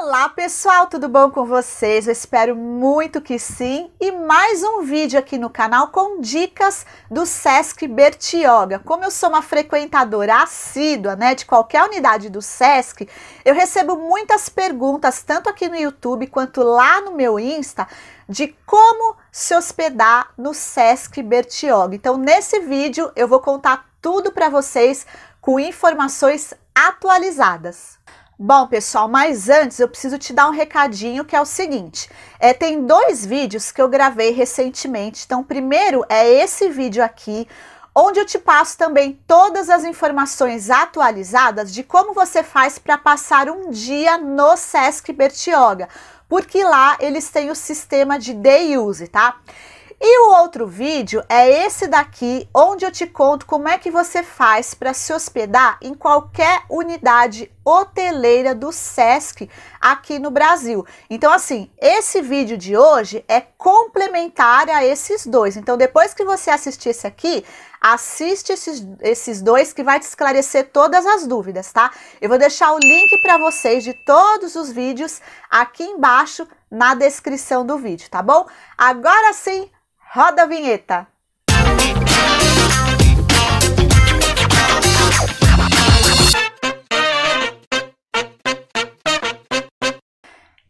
Olá pessoal, tudo bom com vocês? Eu espero muito que sim. E mais um vídeo aqui no canal com dicas do Sesc Bertioga. Como eu sou uma frequentadora assídua, né, de qualquer unidade do Sesc, eu recebo muitas perguntas, tanto aqui no YouTube quanto lá no meu Insta, de como se hospedar no Sesc Bertioga. Então, nesse vídeo eu vou contar tudo para vocês com informações atualizadas. Bom, pessoal, mas antes eu preciso te dar um recadinho que é o seguinte: é, tem dois vídeos que eu gravei recentemente. Então, primeiro é esse vídeo aqui, onde eu te passo também todas as informações atualizadas de como você faz para passar um dia no Sesc Bertioga, porque lá eles têm o sistema de day use, tá? E o outro vídeo é esse daqui, onde eu te conto como é que você faz para se hospedar em qualquer unidade hoteleira do SESC aqui no Brasil. Então, assim, esse vídeo de hoje é complementar a esses dois. Então, depois que você assistir esse aqui, assiste esses, esses dois que vai te esclarecer todas as dúvidas, tá? Eu vou deixar o link para vocês de todos os vídeos aqui embaixo na descrição do vídeo, tá bom? Agora sim, Roda a vinheta!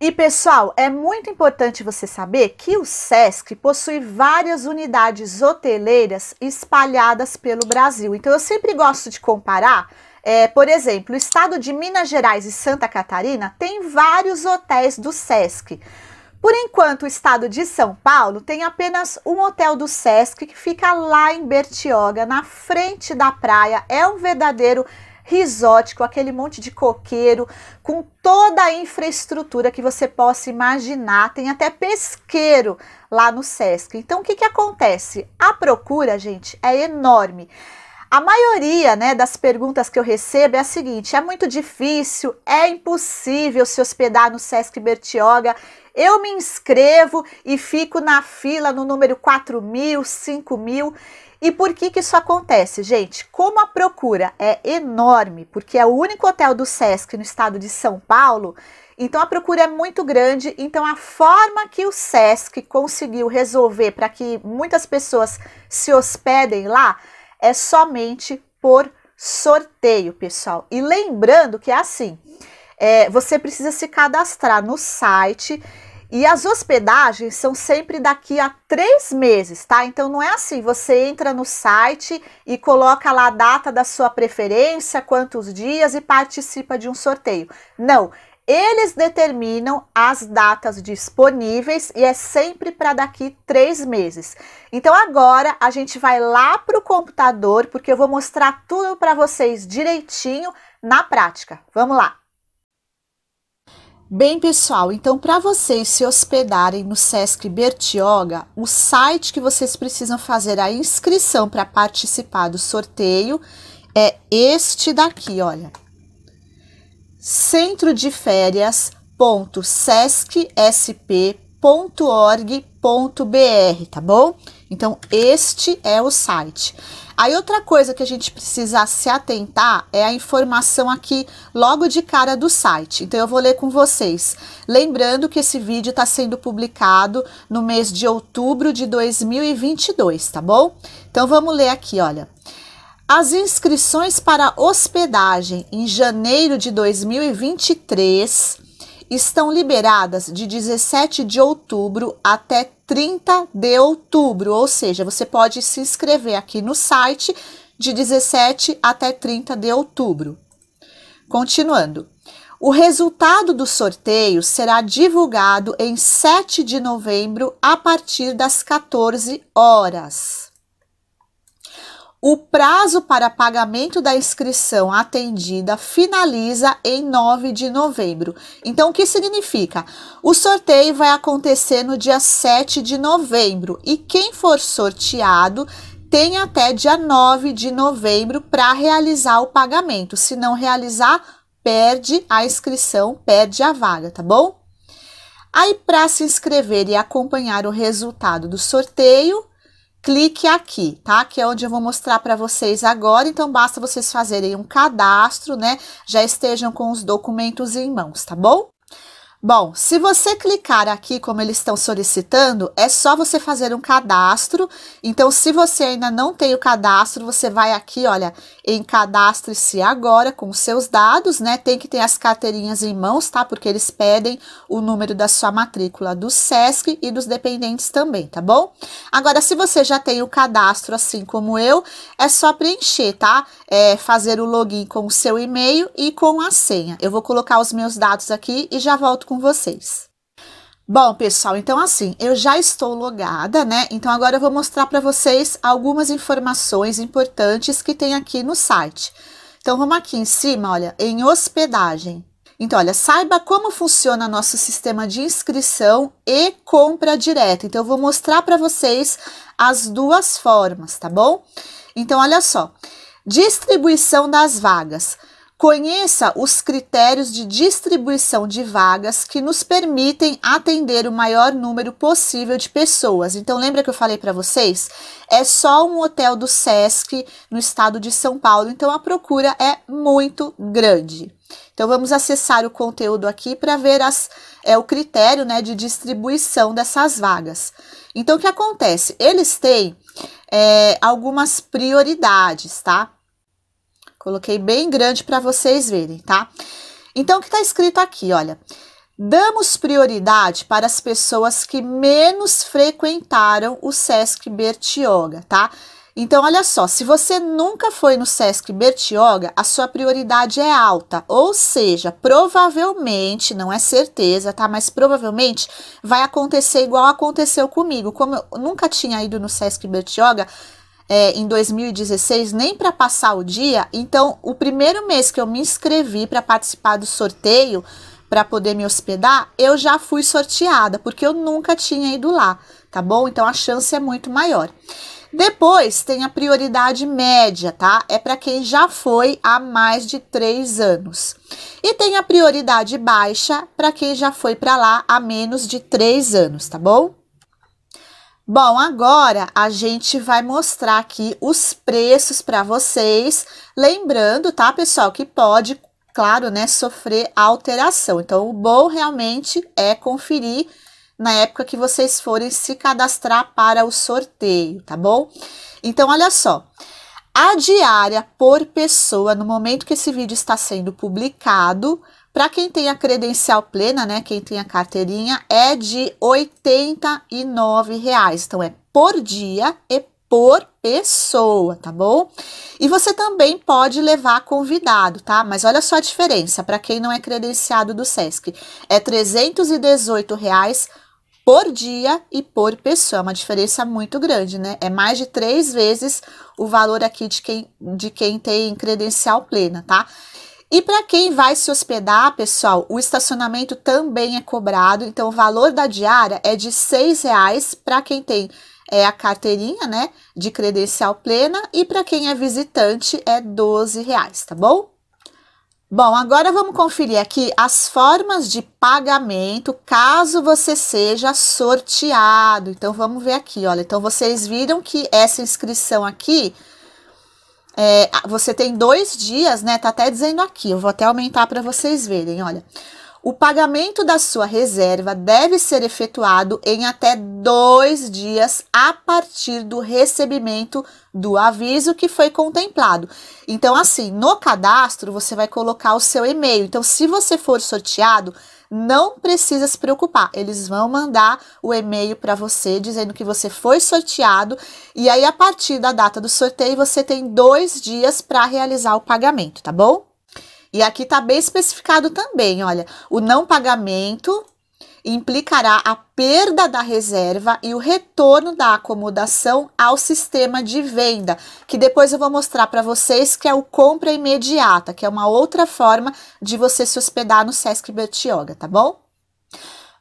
E pessoal, é muito importante você saber que o SESC possui várias unidades hoteleiras espalhadas pelo Brasil. Então eu sempre gosto de comparar, é, por exemplo, o estado de Minas Gerais e Santa Catarina tem vários hotéis do SESC. Por enquanto, o estado de São Paulo tem apenas um hotel do Sesc que fica lá em Bertioga, na frente da praia. É um verdadeiro resort com aquele monte de coqueiro, com toda a infraestrutura que você possa imaginar. Tem até pesqueiro lá no Sesc. Então, o que, que acontece? A procura, gente, é enorme. A maioria né, das perguntas que eu recebo é a seguinte: é muito difícil, é impossível se hospedar no Sesc Bertioga, eu me inscrevo e fico na fila no número 4 mil, 5 mil. E por que, que isso acontece, gente? Como a procura é enorme, porque é o único hotel do SESC no estado de São Paulo, então a procura é muito grande. Então a forma que o SESC conseguiu resolver para que muitas pessoas se hospedem lá é somente por sorteio, pessoal. E lembrando que é assim: é, você precisa se cadastrar no site e as hospedagens são sempre daqui a três meses, tá? Então não é assim, você entra no site e coloca lá a data da sua preferência, quantos dias e participa de um sorteio. Não, eles determinam as datas disponíveis e é sempre para daqui três meses. Então agora a gente vai lá para o computador porque eu vou mostrar tudo para vocês direitinho na prática. Vamos lá! Bem, pessoal, então para vocês se hospedarem no SESC Bertioga, o site que vocês precisam fazer a inscrição para participar do sorteio é este daqui, olha. Centro de férias.sescsp.org.br, tá bom? Então este é o site. Aí outra coisa que a gente precisa se atentar é a informação aqui logo de cara do site. Então eu vou ler com vocês. Lembrando que esse vídeo está sendo publicado no mês de outubro de 2022, tá bom? Então vamos ler aqui, olha. As inscrições para hospedagem em janeiro de 2023 estão liberadas de 17 de outubro até 30 de outubro, ou seja, você pode se inscrever aqui no site de 17 até 30 de outubro. Continuando. O resultado do sorteio será divulgado em 7 de novembro a partir das 14 horas. O prazo para pagamento da inscrição atendida finaliza em 9 de novembro. Então, o que significa? O sorteio vai acontecer no dia 7 de novembro e quem for sorteado tem até dia 9 de novembro para realizar o pagamento. Se não realizar, perde a inscrição, perde a vaga, tá bom? Aí, para se inscrever e acompanhar o resultado do sorteio, clique aqui, tá? Que é onde eu vou mostrar para vocês agora. Então, basta vocês fazerem um cadastro, né? Já estejam com os documentos em mãos, tá bom? Bom, se você clicar aqui como eles estão solicitando, é só você fazer um cadastro. Então, se você ainda não tem o cadastro, você vai aqui, olha, em cadastre-se agora com os seus dados, né? Tem que ter as carteirinhas em mãos, tá? Porque eles pedem o número da sua matrícula do SESC e dos dependentes também, tá bom? Agora, se você já tem o cadastro, assim como eu, é só preencher, tá? É fazer o login com o seu e-mail e com a senha. Eu vou colocar os meus dados aqui e já volto com vocês. Bom, pessoal, então assim, eu já estou logada, né? Então agora eu vou mostrar para vocês algumas informações importantes que tem aqui no site. Então vamos aqui em cima, olha, em hospedagem. Então, olha, saiba como funciona nosso sistema de inscrição e compra direta. Então, eu vou mostrar para vocês as duas formas, tá bom? Então, olha só. Distribuição das vagas. Conheça os critérios de distribuição de vagas que nos permitem atender o maior número possível de pessoas. Então, lembra que eu falei para vocês? É só um hotel do SESC no estado de São Paulo, então a procura é muito grande. Então, vamos acessar o conteúdo aqui para ver as, é, o critério né, de distribuição dessas vagas. Então, o que acontece? Eles têm é, algumas prioridades, tá? Coloquei bem grande para vocês verem, tá? Então, o que está escrito aqui, olha. Damos prioridade para as pessoas que menos frequentaram o Sesc Bertioga, tá? Então, olha só, se você nunca foi no Sesc Bertioga, a sua prioridade é alta, ou seja, provavelmente, não é certeza, tá? Mas provavelmente vai acontecer igual aconteceu comigo. Como eu nunca tinha ido no Sesc Bertioga, é, em 2016 nem para passar o dia. Então, o primeiro mês que eu me inscrevi para participar do sorteio, para poder me hospedar, eu já fui sorteada, porque eu nunca tinha ido lá, tá bom? Então a chance é muito maior. Depois tem a prioridade média, tá? É para quem já foi há mais de três anos. E tem a prioridade baixa para quem já foi para lá há menos de três anos, tá bom? Bom, agora a gente vai mostrar aqui os preços para vocês. Lembrando, tá, pessoal, que pode, claro, né, sofrer alteração. Então, o bom realmente é conferir na época que vocês forem se cadastrar para o sorteio, tá bom? Então, olha só. A diária por pessoa, no momento que esse vídeo está sendo publicado, para quem tem a credencial plena, né, quem tem a carteirinha, é de R$ reais. Então é por dia e por pessoa, tá bom? E você também pode levar convidado, tá? Mas olha só a diferença para quem não é credenciado do SESC. É R$ reais por dia e por pessoa. É uma diferença muito grande, né? É mais de três vezes o valor aqui de quem, de quem tem credencial plena, tá? E para quem vai se hospedar, pessoal, o estacionamento também é cobrado. Então, o valor da diária é de R$ 6,00 para quem tem é a carteirinha, né, de credencial plena e para quem é visitante é R$ reais, tá bom? Bom, agora vamos conferir aqui as formas de pagamento caso você seja sorteado. Então vamos ver aqui, olha. Então vocês viram que essa inscrição aqui é, você tem dois dias, né? Tá até dizendo aqui, eu vou até aumentar para vocês verem, olha. O pagamento da sua reserva deve ser efetuado em até dois dias a partir do recebimento do aviso que foi contemplado. Então, assim, no cadastro você vai colocar o seu e-mail. Então, se você for sorteado, não precisa se preocupar. Eles vão mandar o e-mail para você dizendo que você foi sorteado e aí a partir da data do sorteio você tem dois dias para realizar o pagamento, tá bom? E aqui tá bem especificado também, olha, o não pagamento implicará a perda da reserva e o retorno da acomodação ao sistema de venda, que depois eu vou mostrar para vocês que é o compra imediata, que é uma outra forma de você se hospedar no Sesc Bertioga, tá bom?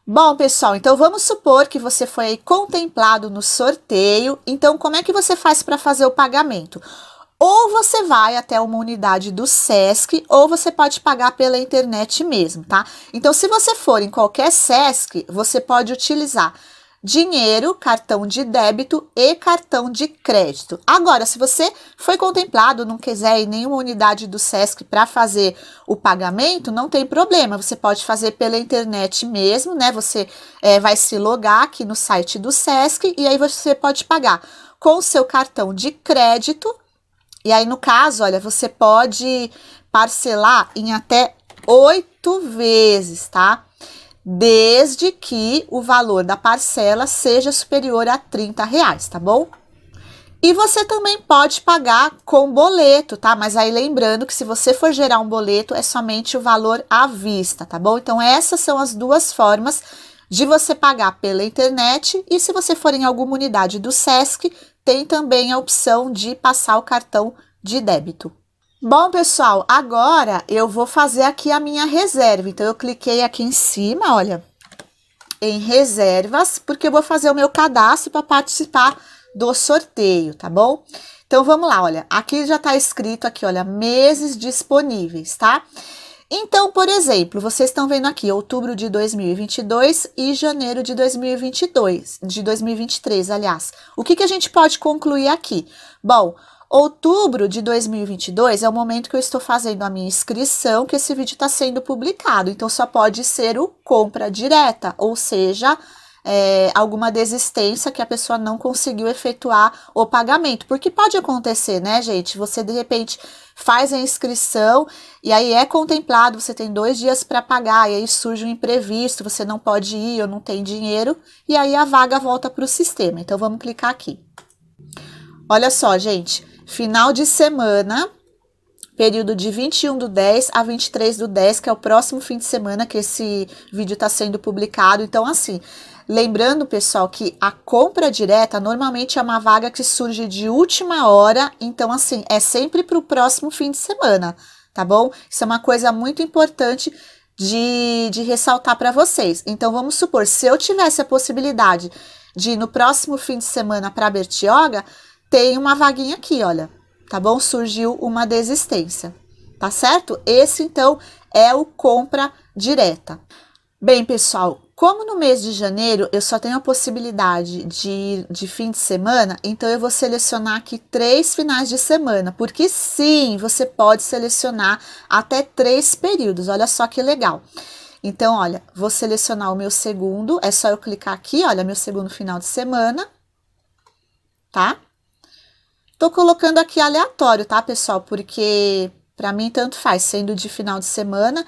Bom, pessoal, então vamos supor que você foi contemplado no sorteio. Então, como é que você faz para fazer o pagamento? Ou você vai até uma unidade do SESC, ou você pode pagar pela internet mesmo, tá? Então, se você for em qualquer SESC, você pode utilizar dinheiro, cartão de débito e cartão de crédito. Agora, se você foi contemplado, não quiser ir nenhuma unidade do SESC para fazer o pagamento, não tem problema, você pode fazer pela internet mesmo, né? Você é, vai se logar aqui no site do SESC e aí você pode pagar com seu cartão de crédito e aí, no caso, olha, você pode parcelar em até oito vezes, tá? Desde que o valor da parcela seja superior a 30 reais, tá bom? E você também pode pagar com boleto, tá? Mas aí lembrando que se você for gerar um boleto, é somente o valor à vista, tá bom? Então, essas são as duas formas de você pagar pela internet. E se você for em alguma unidade do SESC, tem também a opção de passar o cartão de débito. Bom, pessoal, agora eu vou fazer aqui a minha reserva. Então, eu cliquei aqui em cima, olha, em reservas, porque eu vou fazer o meu cadastro para participar do sorteio, tá bom? Então, vamos lá, olha, aqui já está escrito aqui, olha, meses disponíveis, tá? Tá? Então, por exemplo, vocês estão vendo aqui outubro de 2022 e janeiro de 2022, de 2023, aliás. O que, que a gente pode concluir aqui? Bom, outubro de 2022 é o momento que eu estou fazendo a minha inscrição, que esse vídeo está sendo publicado. Então, só pode ser o compra direta, ou seja, é, alguma desistência que a pessoa não conseguiu efetuar o pagamento. Porque pode acontecer, né, gente? Você de repente faz a inscrição e aí é contemplado, você tem dois dias para pagar, e aí surge um imprevisto, você não pode ir ou não tem dinheiro, e aí a vaga volta para o sistema. Então vamos clicar aqui. Olha só, gente, final de semana, período de 21 do 10 a 23 do 10, que é o próximo fim de semana que esse vídeo está sendo publicado. Então, assim, Lembrando, pessoal, que a compra direta normalmente é uma vaga que surge de última hora, então, assim, é sempre para o próximo fim de semana, tá bom? Isso é uma coisa muito importante de, de ressaltar para vocês. Então, vamos supor, se eu tivesse a possibilidade de ir no próximo fim de semana para Bertioga, tem uma vaguinha aqui, olha, tá bom? Surgiu uma desistência, tá certo? Esse, então, é o compra direta. Bem, pessoal, como no mês de janeiro eu só tenho a possibilidade de ir de fim de semana, então eu vou selecionar aqui três finais de semana, porque sim, você pode selecionar até três períodos. Olha só que legal. Então, olha, vou selecionar o meu segundo, é só eu clicar aqui, olha, meu segundo final de semana, tá? Tô colocando aqui aleatório, tá, pessoal? Porque para mim tanto faz, sendo de final de semana,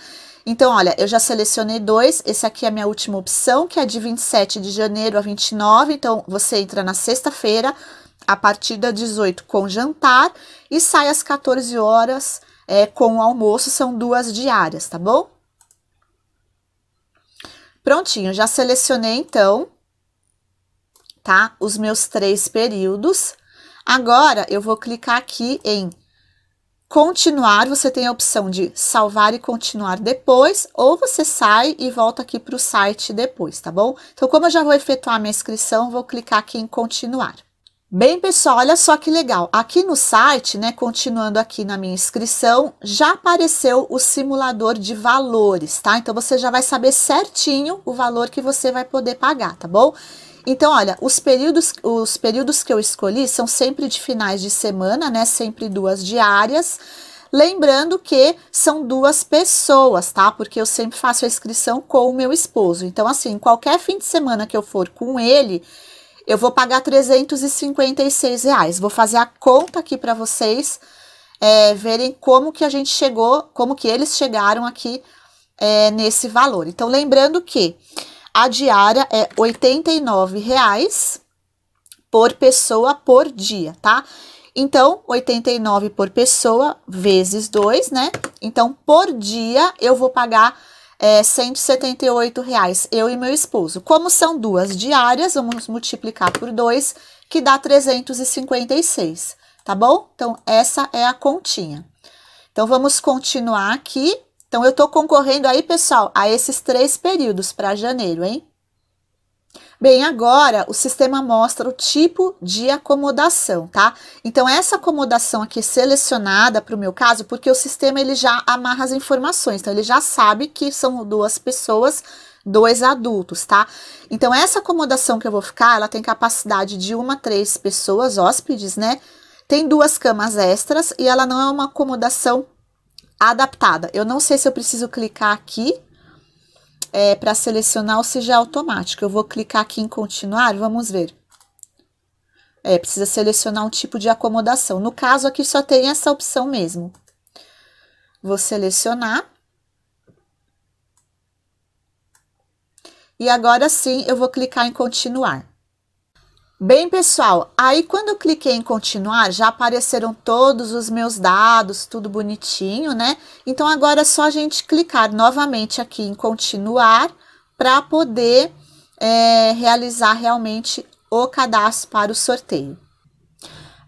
então, olha, eu já selecionei dois, esse aqui é a minha última opção, que é de 27 de janeiro a 29, então, você entra na sexta-feira, a partir das 18 com jantar, e sai às 14 horas é, com o almoço, são duas diárias, tá bom? Prontinho, já selecionei, então, tá, os meus três períodos. Agora, eu vou clicar aqui em continuar, você tem a opção de salvar e continuar depois, ou você sai e volta aqui para o site depois, tá bom? Então, como eu já vou efetuar minha inscrição, vou clicar aqui em continuar. Bem, pessoal, olha só que legal. Aqui no site, né, continuando aqui na minha inscrição, já apareceu o simulador de valores, tá? Então, você já vai saber certinho o valor que você vai poder pagar, tá bom? Então, olha, os períodos, os períodos que eu escolhi são sempre de finais de semana, né? Sempre duas diárias. Lembrando que são duas pessoas, tá? Porque eu sempre faço a inscrição com o meu esposo. Então, assim, qualquer fim de semana que eu for com ele, eu vou pagar 356 reais. Vou fazer a conta aqui para vocês é, verem como que a gente chegou, como que eles chegaram aqui é, nesse valor. Então, lembrando que a diária é R$ 89,00 por pessoa por dia, tá? Então, 89 por pessoa vezes 2, né? Então, por dia eu vou pagar é, 178 reais, eu e meu esposo. Como são duas diárias, vamos multiplicar por 2, que dá 356, tá bom? Então, essa é a continha. Então, vamos continuar aqui então, eu estou concorrendo aí, pessoal, a esses três períodos para janeiro, hein? Bem, agora o sistema mostra o tipo de acomodação, tá? Então, essa acomodação aqui selecionada para o meu caso, porque o sistema ele já amarra as informações, então ele já sabe que são duas pessoas, dois adultos, tá? Então, essa acomodação que eu vou ficar, ela tem capacidade de uma, três pessoas, hóspedes, né? Tem duas camas extras e ela não é uma acomodação adaptada. Eu não sei se eu preciso clicar aqui é, para selecionar ou se já é automático. Eu vou clicar aqui em continuar, vamos ver. É, precisa selecionar um tipo de acomodação. No caso, aqui só tem essa opção mesmo. Vou selecionar. E agora sim, eu vou clicar em continuar. Bem, pessoal, aí quando eu cliquei em continuar, já apareceram todos os meus dados, tudo bonitinho, né? Então, agora é só a gente clicar novamente aqui em continuar para poder é, realizar realmente o cadastro para o sorteio.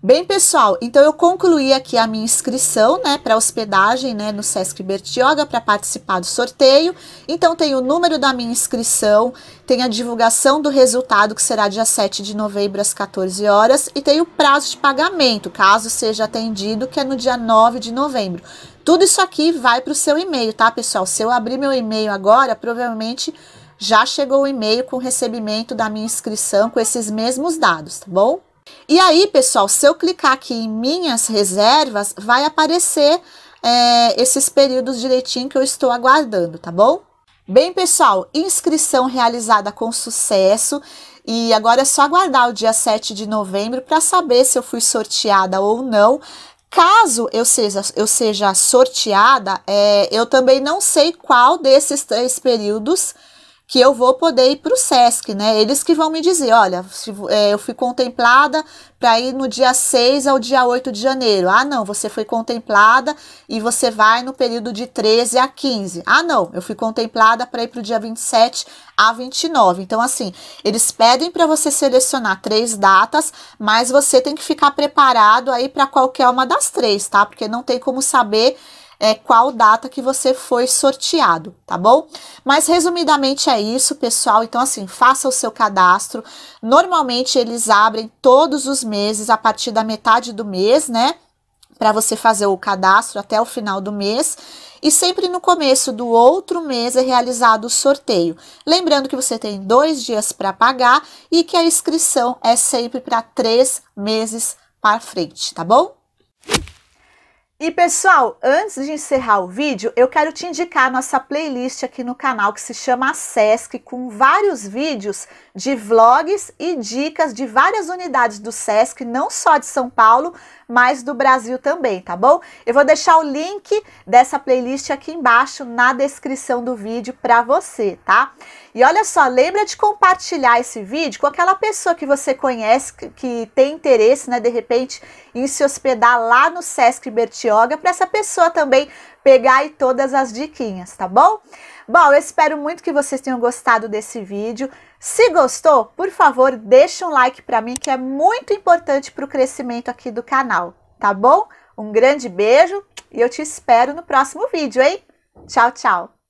Bem, pessoal, então eu concluí aqui a minha inscrição, né, para hospedagem, né, no Sesc Bertioga para participar do sorteio. Então tem o número da minha inscrição, tem a divulgação do resultado que será dia 7 de novembro às 14 horas e tem o prazo de pagamento, caso seja atendido, que é no dia 9 de novembro. Tudo isso aqui vai para o seu e-mail, tá, pessoal? Se eu abrir meu e-mail agora, provavelmente já chegou o e-mail com o recebimento da minha inscrição com esses mesmos dados, tá bom? E aí, pessoal, se eu clicar aqui em minhas reservas, vai aparecer é, esses períodos direitinho que eu estou aguardando, tá bom? Bem, pessoal, inscrição realizada com sucesso. E agora é só aguardar o dia 7 de novembro para saber se eu fui sorteada ou não. Caso eu seja, eu seja sorteada, é, eu também não sei qual desses três períodos que eu vou poder ir para o SESC, né? Eles que vão me dizer: olha, se, é, eu fui contemplada para ir no dia 6 ao dia 8 de janeiro. Ah, não, você foi contemplada e você vai no período de 13 a 15. Ah, não, eu fui contemplada para ir para o dia 27 a 29. Então, assim, eles pedem para você selecionar três datas, mas você tem que ficar preparado aí para qualquer uma das três, tá? Porque não tem como saber é, qual data que você foi sorteado, tá bom? Mas resumidamente é isso, pessoal. Então, assim, faça o seu cadastro. Normalmente eles abrem todos os meses a partir da metade do mês, né? Para você fazer o cadastro até o final do mês e sempre no começo do outro mês é realizado o sorteio. Lembrando que você tem dois dias para pagar e que a inscrição é sempre para três meses para frente, tá bom? E pessoal, antes de encerrar o vídeo, eu quero te indicar nossa playlist aqui no canal que se chama SESC, com vários vídeos de vlogs e dicas de várias unidades do SESC, não só de São Paulo, mas do Brasil também, tá bom? Eu vou deixar o link dessa playlist aqui embaixo na descrição do vídeo para você, tá? E olha só, lembra de compartilhar esse vídeo com aquela pessoa que você conhece, que tem interesse, né, de repente, em se hospedar lá no Sesc Bertioga, para essa pessoa também pegar aí todas as diquinhas, tá bom? Bom, eu espero muito que vocês tenham gostado desse vídeo. Se gostou, por favor, deixa um like para mim, que é muito importante para o crescimento aqui do canal, tá bom? Um grande beijo e eu te espero no próximo vídeo, hein? Tchau, tchau!